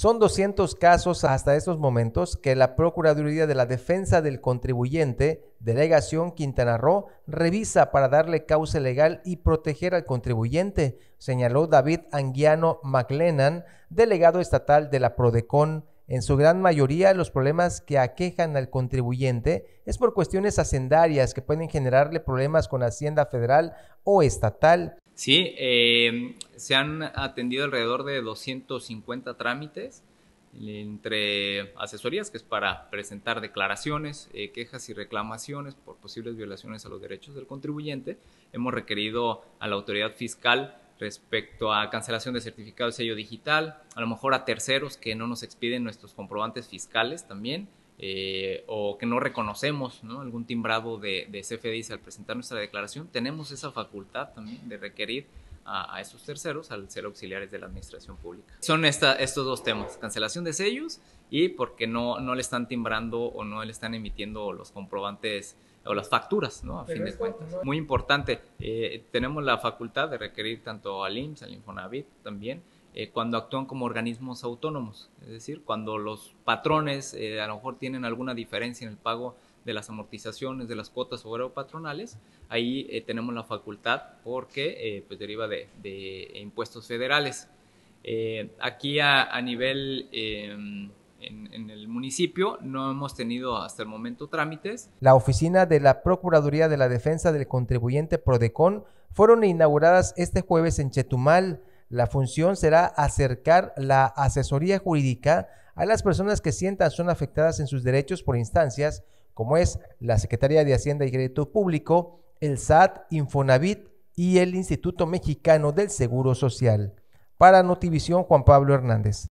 Son 200 casos hasta estos momentos que la Procuraduría de la Defensa del Contribuyente, Delegación Quintana Roo, revisa para darle causa legal y proteger al contribuyente, señaló David Anguiano McLennan, delegado estatal de la Prodecon. En su gran mayoría, los problemas que aquejan al contribuyente es por cuestiones hacendarias que pueden generarle problemas con Hacienda Federal o Estatal. Sí, eh, se han atendido alrededor de 250 trámites eh, entre asesorías, que es para presentar declaraciones, eh, quejas y reclamaciones por posibles violaciones a los derechos del contribuyente. Hemos requerido a la autoridad fiscal respecto a cancelación de certificado de sello digital, a lo mejor a terceros que no nos expiden nuestros comprobantes fiscales también, eh, o que no reconocemos algún timbrado de, de al presentar nuestra declaración, tenemos esa facultad también de requerir a, esos terceros al ser auxiliares de la administración pública. Son estos dos temas, cancelación de sellos y porque no, no le están timbrando o no le están emitiendo los comprobantes o las facturas, A fin de cuentas. Muy importante, eh, tenemos la facultad de requerir tanto al IMSS, al Infonavit también, eh, cuando actúan como organismos autónomos, es decir, cuando los patrones eh, a lo mejor tienen alguna diferencia en el pago de las amortizaciones, de las cuotas obrero patronales, ahí eh, tenemos la facultad porque pues deriva de, impuestos federales. aquí a, nivel en, en el municipio no hemos tenido hasta el momento trámites. La oficina de la Procuraduría de la Defensa del Contribuyente Prodecon fueron inauguradas este jueves en Chetumal la función será acercar la asesoría jurídica a las personas que sientan son afectadas en sus derechos por instancias como es la Secretaría de Hacienda y Crédito Público, el SAT, Infonavit y el Instituto Mexicano del Seguro Social. Para Notivisión, Juan Pablo Hernández.